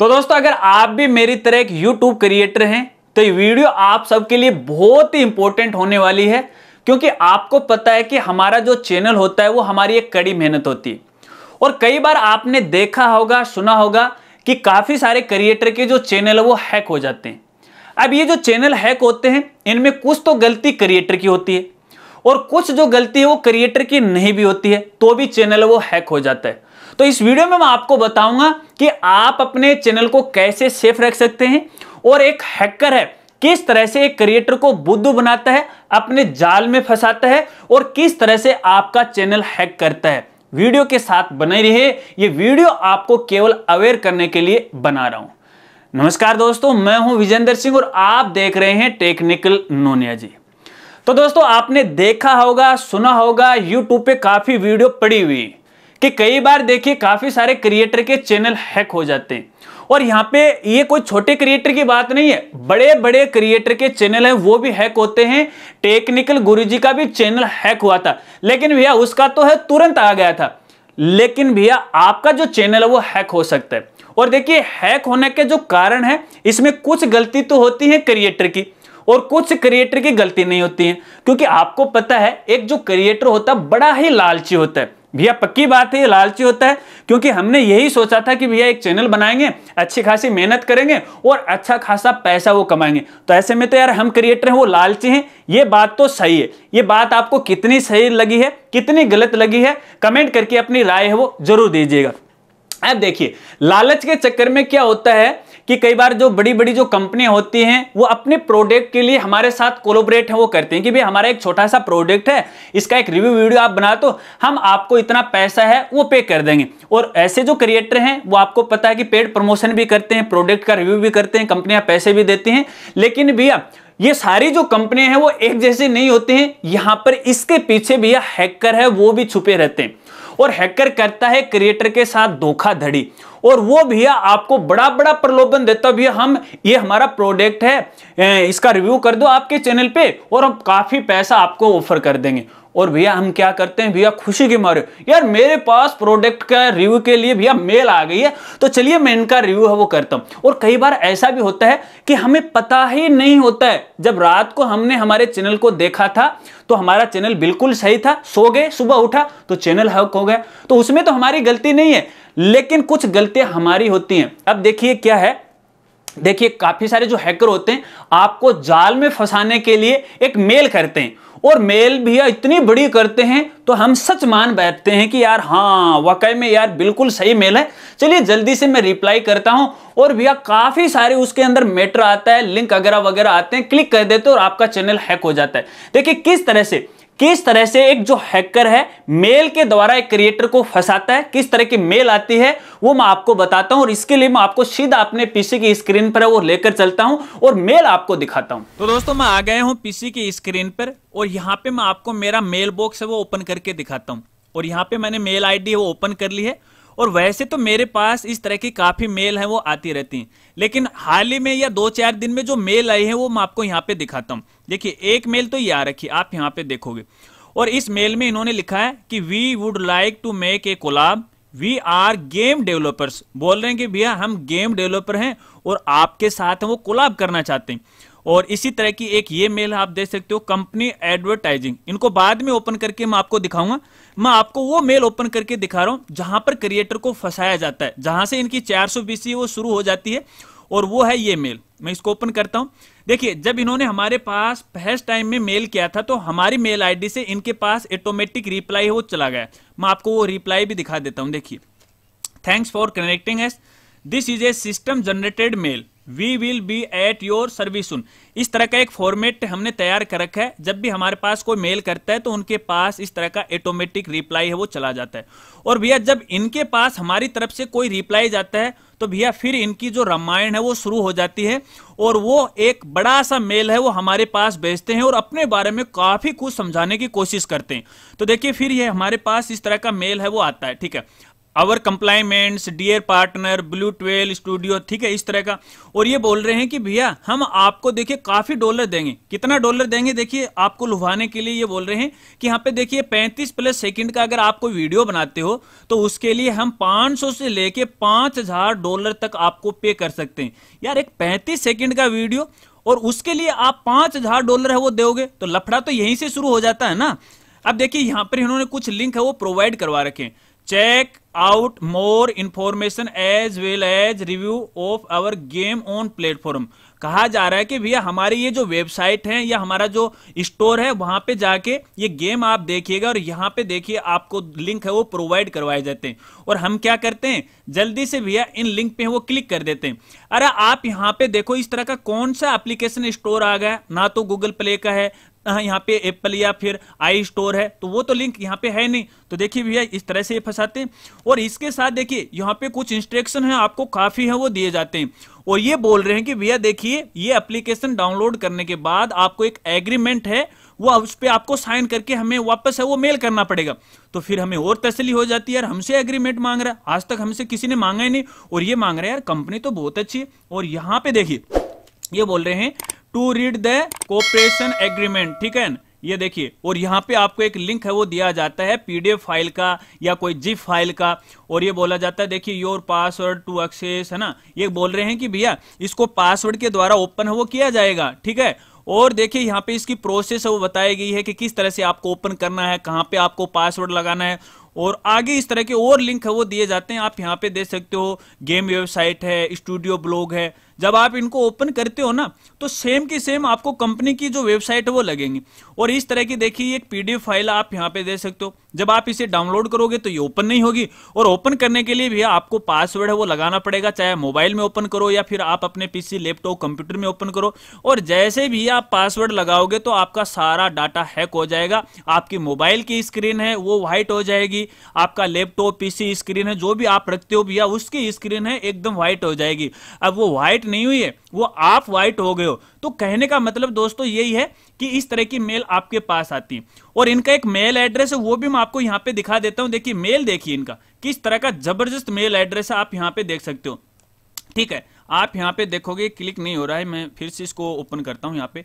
तो दोस्तों अगर आप भी मेरी तरह एक यूट्यूब क्रिएटर हैं तो ये वीडियो आप सबके लिए बहुत ही इंपॉर्टेंट होने वाली है क्योंकि आपको पता है कि हमारा जो चैनल होता है वो हमारी एक कड़ी मेहनत होती है और कई बार आपने देखा होगा सुना होगा कि काफ़ी सारे क्रिएटर के जो चैनल है वो हैक हो जाते हैं अब ये जो चैनल हैक होते हैं इनमें कुछ तो गलती क्रिएटर की होती है और कुछ जो गलती है वो क्रिएटर की नहीं भी होती है तो भी चैनल वो हैक हो जाता है तो इस वीडियो में मैं आपको बताऊंगा कि आप अपने चैनल को कैसे सेफ रख सकते हैं और एक हैकर है किस तरह से एक क्रिएटर को बुद्धू बनाता है अपने जाल में फंसाता है और किस तरह से आपका चैनल हैक करता है वीडियो के साथ बने रहिए ये वीडियो आपको केवल अवेयर करने के लिए बना रहा हूं नमस्कार दोस्तों मैं हूं विजेंद्र सिंह और आप देख रहे हैं टेक्निकल नोनिया जी तो दोस्तों आपने देखा होगा सुना होगा यूट्यूब पे काफ़ी वीडियो पड़ी हुई कि कई बार देखिए काफ़ी सारे क्रिएटर के चैनल हैक हो जाते हैं और यहाँ पे ये कोई छोटे क्रिएटर की बात नहीं है बड़े बड़े क्रिएटर के चैनल हैं वो भी हैक होते हैं टेक्निकल गुरुजी का भी चैनल हैक हुआ था लेकिन भैया उसका तो है तुरंत आ गया था लेकिन भैया आपका जो चैनल है वो हैक हो सकता है और देखिए हैक होने के जो कारण है इसमें कुछ गलती तो होती है क्रिएटर की और कुछ क्रिएटर की गलती नहीं होती है क्योंकि आपको पता है एक जो क्रिएटर होता है बड़ा ही लालची होता है भैया पक्की बात है ये लालची होता है क्योंकि हमने यही सोचा था कि भैया एक चैनल बनाएंगे अच्छी खासी मेहनत करेंगे और अच्छा खासा पैसा वो कमाएंगे तो ऐसे में तो यार हम क्रिएटर हैं वो लालची हैं ये बात तो सही है ये बात आपको कितनी सही लगी है कितनी गलत लगी है कमेंट करके अपनी राय है वो जरूर दीजिएगा अब देखिए लालच के चक्कर में क्या होता है कि कई बार जो बड़ी बड़ी जो कंपनी होती हैं वो अपने प्रोडक्ट के लिए हमारे साथ कोलोबरेट है वो करते हैं कि भाई हमारा एक छोटा सा प्रोडक्ट है इसका एक रिव्यू वीडियो आप बना दो हम आपको इतना पैसा है वो पे कर देंगे और ऐसे जो क्रिएटर हैं वो आपको पता है कि पेड प्रमोशन भी करते हैं प्रोडक्ट का रिव्यू भी करते हैं कंपनियां पैसे भी देती हैं लेकिन भैया ये सारी जो कंपनियां हैं वो एक जैसे नहीं होते हैं यहां पर इसके पीछे भैया हैकर है वो भी छुपे रहते हैं और हैकर करता है क्रिएटर के साथ धोखाधड़ी और वो भैया आपको बड़ा बड़ा प्रलोभन देता भैया हम ये हमारा प्रोडक्ट है इसका रिव्यू कर दो आपके चैनल पे और हम काफी पैसा आपको ऑफर कर देंगे और भैया हम क्या करते हैं भैया खुशी के मारे यार मेरे पास प्रोडक्ट का रिव्यू के लिए भैया मेल आ गई है तो चलिए मैं इनका रिव्यू है वो करता हूँ और कई बार ऐसा भी होता है कि हमें पता ही नहीं होता है जब रात को हमने हमारे चैनल को देखा था तो हमारा चैनल बिल्कुल सही था सो गए सुबह उठा तो चैनल हक हो गया तो उसमें तो हमारी गलती नहीं है लेकिन कुछ गलतियां हमारी होती हैं अब देखिए क्या है देखिए काफी सारे जो हैकर होते हैं आपको जाल में फंसाने के लिए एक मेल करते हैं और मेल भैया इतनी बड़ी करते हैं तो हम सच मान बैठते हैं कि यार हाँ वाकई में यार बिल्कुल सही मेल है चलिए जल्दी से मैं रिप्लाई करता हूँ और भैया काफ़ी सारे उसके अंदर मैटर आता है लिंक वगैरह वगैरह आते हैं क्लिक कर देते हैं और आपका चैनल हैक हो जाता है देखिए किस तरह से किस तरह से एक जो हैकर है मेल के द्वारा एक क्रिएटर को फंसाता है किस तरह की मेल आती है वो मैं आपको बताता हूं और इसके लिए मैं आपको सीधा अपने पीसी की स्क्रीन पर वो लेकर चलता हूं और मेल आपको दिखाता हूं तो दोस्तों मैं आ गए हूं पीसी की स्क्रीन पर और यहां पे मैं आपको मेरा मेल बॉक्स है वो ओपन करके दिखाता हूँ और यहाँ पे मैंने मेल है वो ओपन कर ली है और वैसे तो मेरे पास इस तरह की काफ़ी मेल हैं वो आती रहती हैं लेकिन हाल ही में या दो चार दिन में जो मेल आई है वो मैं आपको यहाँ पे दिखाता हूँ देखिए एक मेल तो ये आ रखी आप यहाँ पे देखोगे और इस मेल में इन्होंने लिखा है कि we would like to make a collab we are game developers बोल रहे हैं कि भैया हम गेम डेवलपर हैं और आपके साथ वो कोलाब करना चाहते हैं और इसी तरह की एक ये मेल आप देख सकते हो कंपनी एडवर्टाइजिंग इनको बाद में ओपन करके मैं आपको दिखाऊंगा मैं आपको वो मेल ओपन करके दिखा रहा हूं जहां पर क्रिएटर को फंसाया जाता है जहां से इनकी चार सौ वो शुरू हो जाती है और वो है ये मेल मैं इसको ओपन करता हूं देखिए जब इन्होंने हमारे पास फर्स्ट टाइम में मेल किया था तो हमारी मेल आईडी से इनके पास ऑटोमेटिक रिप्लाई हो चला गया मैं आपको वो रिप्लाई भी दिखा देता हूं देखिए thanks for connecting us this is a system generated mail we will be at your service soon इस तरह का एक फॉर्मेट हमने तैयार कर रखा है जब भी हमारे पास कोई मेल करता है तो उनके पास इस तरह का ऑटोमेटिक रिप्लाई है वो चला जाता है और भैया जब इनके पास हमारी तरफ से कोई रिप्लाई जाता है तो भैया फिर इनकी जो रामायण है वो शुरू हो जाती है और वो एक बड़ा सा मेल है वो हमारे पास भेजते हैं और अपने बारे में काफी कुछ समझाने की कोशिश करते हैं तो देखिए फिर ये हमारे पास इस तरह का मेल है वो आता है ठीक है our compliments dear partner blue twelve studio ठीक है इस तरह का और ये बोल रहे हैं कि भैया हम आपको देखिए काफी डॉलर देंगे कितना डॉलर देंगे देखिए आपको लुभाने के लिए ये बोल रहे हैं कि यहाँ पे देखिए 35 प्लस सेकंड का अगर आपको वीडियो बनाते हो तो उसके लिए हम 500 से लेके 5000 डॉलर तक आपको पे कर सकते हैं यार एक पैंतीस सेकेंड का वीडियो और उसके लिए आप पांच हजार डॉलर है वो दोगे तो लफड़ा तो यहीं से शुरू हो जाता है ना अब देखिए यहाँ पर इन्होंने कुछ लिंक है वो प्रोवाइड करवा रखे हैं check out more information as well as review of our game on platform कहा जा रहा है कि भैया हमारी ये जो वेबसाइट है या हमारा जो स्टोर है वहां पे जाके ये गेम आप देखिएगा और यहाँ पे देखिए आपको लिंक है वो प्रोवाइड करवाए जाते हैं और हम क्या करते हैं जल्दी से भैया इन लिंक पे वो क्लिक कर देते हैं अरे आप यहाँ पे देखो इस तरह का कौन सा एप्लीकेशन स्टोर आ गया ना तो गूगल प्ले का है हाँ, यहाँ पे एप्पल या फिर आई स्टोर है तो वो तो लिंक यहाँ पे है नहीं तो देखिए भैया इस तरह से ये फंसाते हैं और इसके साथ देखिए यहाँ पे कुछ इंस्ट्रक्शन है आपको काफी है वो दिए जाते हैं और ये बोल रहे हैं कि भैया देखिए ये एप्लीकेशन डाउनलोड करने के बाद आपको एक एग्रीमेंट है वो उस पर आपको साइन करके हमें वापस है वो मेल करना पड़ेगा तो फिर हमें और तसली हो जाती है यार हमसे एग्रीमेंट मांग रहा है आज तक हमसे किसी ने मांगा ही नहीं और ये मांग रहे हैं यार कंपनी तो बहुत अच्छी है और यहाँ पे देखिए ये बोल रहे हैं to read the cooperation agreement ठीक है ये देखिए और यहाँ पे आपको एक लिंक है वो दिया जाता है पीडीएफ फाइल का या कोई जिप फाइल का और ये बोला जाता है देखिए योर पासवर्ड टू एक्सेस है ना ये बोल रहे हैं कि भैया इसको पासवर्ड के द्वारा ओपन है वो किया जाएगा ठीक है और देखिए यहाँ पे इसकी प्रोसेस है वो बताई गई है कि किस तरह से आपको ओपन करना है कहाँ पे आपको पासवर्ड लगाना है और आगे इस तरह के और लिंक है वो दिए जाते हैं आप यहाँ पे देख सकते हो गेम वेबसाइट है स्टूडियो ब्लॉग है जब आप इनको ओपन करते हो ना तो सेम की सेम आपको कंपनी की जो वेबसाइट है वो लगेंगी और इस तरह की देखिए एक पीडीएफ फाइल आप यहाँ पे दे सकते हो जब आप इसे डाउनलोड करोगे तो ये ओपन नहीं होगी और ओपन करने के लिए भी आपको पासवर्ड है वो लगाना पड़ेगा चाहे मोबाइल में ओपन करो या फिर आप अपने पीसी लैपटॉप कंप्यूटर में ओपन करो और जैसे भी आप पासवर्ड लगाओगे तो आपका सारा डाटा हैक हो जाएगा आपकी मोबाइल की स्क्रीन है वो व्हाइट हो जाएगी आपका लैपटॉप पीसी स्क्रीन है जो भी आप रखते हो भैया उसकी स्क्रीन है एकदम व्हाइट हो जाएगी अब वो व्हाइट नहीं हुई है वो आप व्हाइट हो गए हो तो कहने का मतलब दोस्तों यही है कि इस तरह की मेल आपके पास आती है और इनका एक मेल एड्रेस है वो भी मैं आपको यहाँ पे दिखा देता हूँ देखिए मेल देखिए इनका किस तरह का जबरदस्त मेल एड्रेस है आप यहाँ पे देख सकते हो ठीक है आप यहाँ पे देखोगे क्लिक नहीं हो रहा है मैं फिर से इसको ओपन करता हूँ यहाँ पे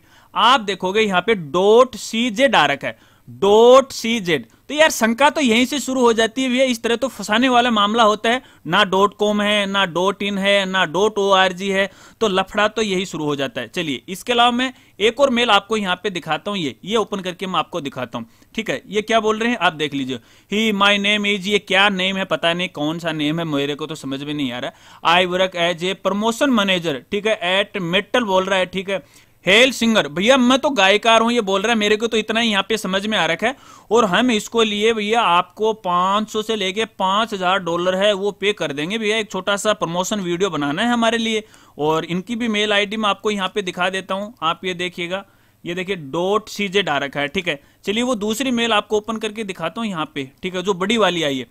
आप देखोगे यहाँ पे डॉट सी जे डायरेक्ट है डॉट सी जेड तो यार शंका तो यहीं से शुरू हो जाती है इस तरह तो फंसाने वाला मामला होता है ना डॉट कॉम है ना डॉट इन है ना डॉट ओ आर जी है तो लफड़ा तो यही शुरू हो जाता है चलिए इसके अलावा मैं एक और मेल आपको यहाँ पे दिखाता हूँ ये ये ओपन करके मैं आपको दिखाता हूँ ठीक है ये क्या बोल रहे हैं आप देख लीजिए ही माई नेम इज ये क्या नेम है पता नहीं कौन सा नेम है मेरे को तो समझ में नहीं आ रहा I work as a promotion manager ठीक है एट मेटल बोल रहा है ठीक है हेल सिंगर भैया मैं तो गायकार हूं ये बोल रहा है मेरे को तो इतना ही यहाँ पे समझ में आ रखा है और हम इसको लिए भैया आपको 500 से लेके 5000 डॉलर है वो पे कर देंगे भैया एक छोटा सा प्रमोशन वीडियो बनाना है हमारे लिए और इनकी भी मेल आईडी मैं आपको यहाँ पे दिखा देता हूँ आप ये देखिएगा ये देखिए डॉट सी जे आ रखा है ठीक है चलिए वो दूसरी मेल आपको ओपन करके दिखाता हूँ यहाँ पे ठीक है जो बड़ी वाली आई है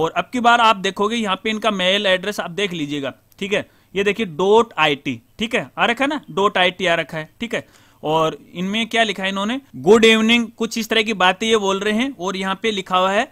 और अब की बार आप देखोगे यहाँ पे इनका मेल एड्रेस आप देख लीजिएगा ठीक है ये देखिए डोट टी ठीक है आ रखा है ना डोट आईटी आ रखा है ठीक है और इनमें क्या लिखा है इन्होंने गुड इवनिंग कुछ इस तरह की बातें ये बोल रहे हैं और यहाँ पे लिखा हुआ है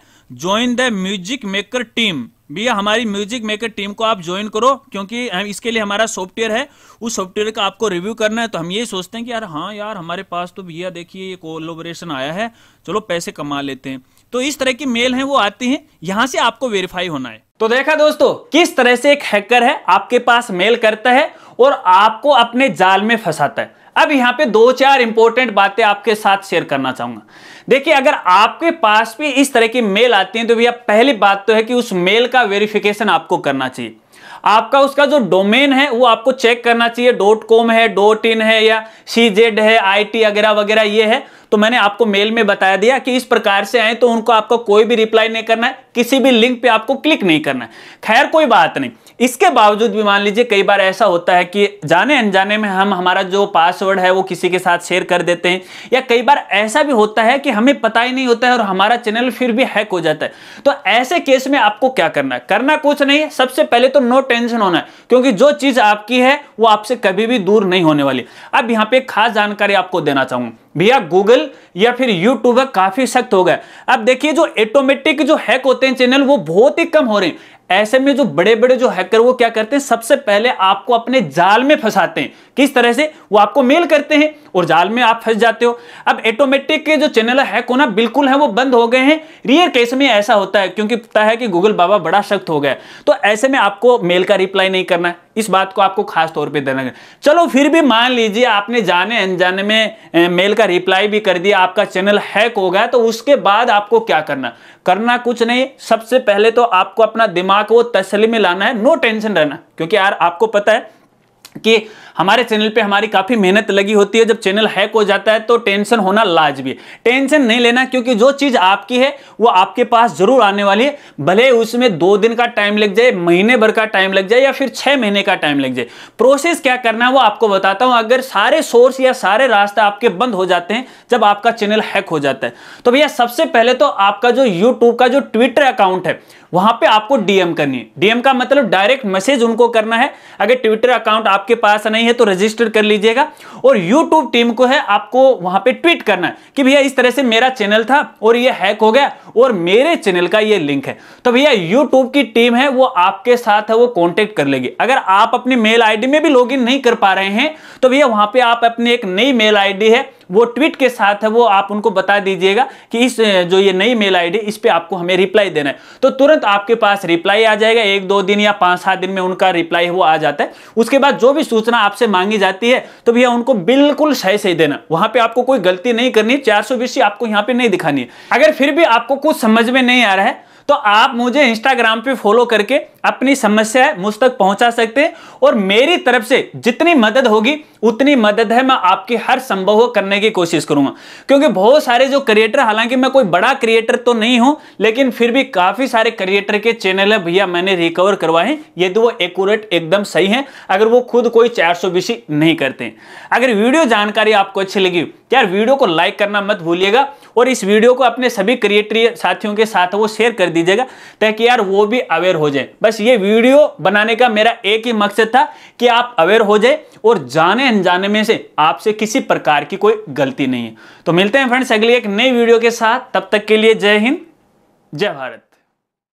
join the music maker team भैया हमारी म्यूजिक मेकर टीम को आप ज्वाइन करो क्योंकि इसके लिए हमारा सॉफ्टवेयर है उस सॉफ्टवेयर का आपको रिव्यू करना है तो हम ये सोचते हैं कि यार हाँ यार हमारे पास तो भैया देखिए ये कोलोबरेशन आया है चलो पैसे कमा लेते हैं तो इस तरह की मेल हैं वो आती हैं यहां से आपको वेरीफाई होना है तो देखा दोस्तों किस तरह से एक हैकर है आपके पास मेल करता है और आपको अपने जाल में फंसाता है अब यहां पे दो चार इंपॉर्टेंट बातें आपके साथ शेयर करना चाहूंगा देखिए अगर आपके पास भी इस तरह की मेल आती है तो भैया पहली बात तो है कि उस मेल का वेरिफिकेशन आपको करना चाहिए आपका उसका जो डोमेन है वो आपको चेक करना चाहिए डॉट कॉम है डॉट इन है या सी जेड है आई टी वगैरह वगैरह ये है तो मैंने आपको मेल में बताया दिया कि इस प्रकार से आए तो उनको आपको कोई भी रिप्लाई नहीं करना है किसी भी लिंक पे आपको क्लिक नहीं करना है खैर कोई बात नहीं इसके बावजूद भी मान लीजिए कई बार ऐसा होता है कि जाने अनजाने में हम हमारा जो पासवर्ड है वो किसी के साथ शेयर कर देते हैं या कई बार ऐसा भी होता है कि हमें पता ही नहीं होता है और हमारा चैनल फिर भी हैक हो जाता है तो ऐसे केस में आपको क्या करना है करना कुछ नहीं है सबसे पहले तो नो टेंशन होना है क्योंकि जो चीज़ आपकी है वो आपसे कभी भी दूर नहीं होने वाली अब यहाँ पे खास जानकारी आपको देना चाहूंगा भैया गूगल या फिर यूट्यूब काफी सख्त हो गए अब देखिए जो ऑटोमेटिक जो हैक होते हैं चैनल वो बहुत ही कम हो रहे हैं ऐसे में जो बड़े बड़े जो हैकर वो क्या करते हैं सबसे पहले आपको अपने जाल में फंसाते हैं किस तरह से वो आपको मेल करते हैं और जाल में आप फंस जाते हो अब ऑटोमेटिक के जो चैनल हैक होना बिल्कुल है वो बंद हो गए हैं रियर केस में ऐसा होता है क्योंकि पता है कि गूगल बाबा बड़ा सख्त हो गया तो ऐसे में आपको मेल का रिप्लाई नहीं करना इस बात को आपको खास तौर पे देना चलो फिर भी मान लीजिए आपने जाने अनजाने में मेल का रिप्लाई भी कर दिया आपका चैनल हैक हो गया तो उसके बाद आपको क्या करना करना कुछ नहीं सबसे पहले तो आपको अपना दिमाग दिमाग को तसली में लाना है नो टेंशन रहना क्योंकि यार आपको पता है कि हमारे चैनल पे हमारी काफी मेहनत लगी होती है जब चैनल हैक हो जाता है तो टेंशन होना लाजमी है टेंशन नहीं लेना क्योंकि जो चीज आपकी है वो आपके पास जरूर आने वाली है भले उसमें दो दिन का टाइम लग जाए महीने भर का टाइम लग जाए या फिर छह महीने का टाइम लग जाए प्रोसेस क्या करना है वो आपको बताता हूं अगर सारे सोर्स या सारे रास्ते आपके बंद हो जाते हैं जब आपका चैनल हैक हो जाता है तो भैया सबसे पहले तो आपका जो यूट्यूब का जो ट्विटर अकाउंट है वहां पे आपको डीएम करनी है डीएम का मतलब डायरेक्ट मैसेज उनको करना है अगर ट्विटर अकाउंट आपके पास नहीं नहीं है तो रजिस्टर कर लीजिएगा और यूट्यूब टीम को है आपको वहां पर ट्वीट करना है कि भैया इस तरह से मेरा चैनल था और ये हैक हो गया और मेरे चैनल का ये लिंक है तो भैया यूट्यूब की टीम है वो आपके साथ है वो कॉन्टेक्ट कर लेगी अगर आप अपनी मेल आई में भी लॉग नहीं कर पा रहे हैं तो भैया वहां पर आप अपनी एक नई मेल आई है वो ट्वीट के साथ है वो आप उनको बता दीजिएगा कि इस जो ये नई मेल आईडी इस पर आपको हमें रिप्लाई देना है तो तुरंत आपके पास रिप्लाई आ जाएगा एक दो दिन या पांच सात दिन में उनका रिप्लाई वो आ जाता है उसके बाद जो भी सूचना आपसे मांगी जाती है तो भैया उनको बिल्कुल सही सही देना वहां पर आपको कोई गलती नहीं करनी चार सौ आपको यहाँ पे नहीं दिखानी है अगर फिर भी आपको कुछ समझ में नहीं आ रहा है तो आप मुझे इंस्टाग्राम पे फॉलो करके अपनी समस्या मुझ तक पहुंचा सकते हैं और मेरी तरफ से जितनी मदद होगी उतनी मदद है मैं आपकी हर संभव करने की कोशिश करूंगा क्योंकि बहुत सारे जो क्रिएटर हालांकि मैं कोई बड़ा क्रिएटर तो नहीं हूं लेकिन फिर भी काफी सारे क्रिएटर के चैनल है भैया मैंने रिकवर करवाए यदि वो एकट एकदम सही है अगर वो खुद कोई चार सौ नहीं करते अगर वीडियो जानकारी आपको अच्छी लगी यार वीडियो को लाइक करना मत भूलिएगा और इस वीडियो को अपने सभी क्रिएटरी साथियों के साथ वो शेयर कर दीजिएगा ताकि यार वो भी अवेयर हो जाए बस ये वीडियो बनाने का मेरा एक ही मकसद था कि आप अवेयर हो जाए और जाने अनजाने में से आपसे किसी प्रकार की कोई गलती नहीं है तो मिलते हैं फ्रेंड्स अगली एक नई वीडियो के साथ तब तक के लिए जय हिंद जय भारत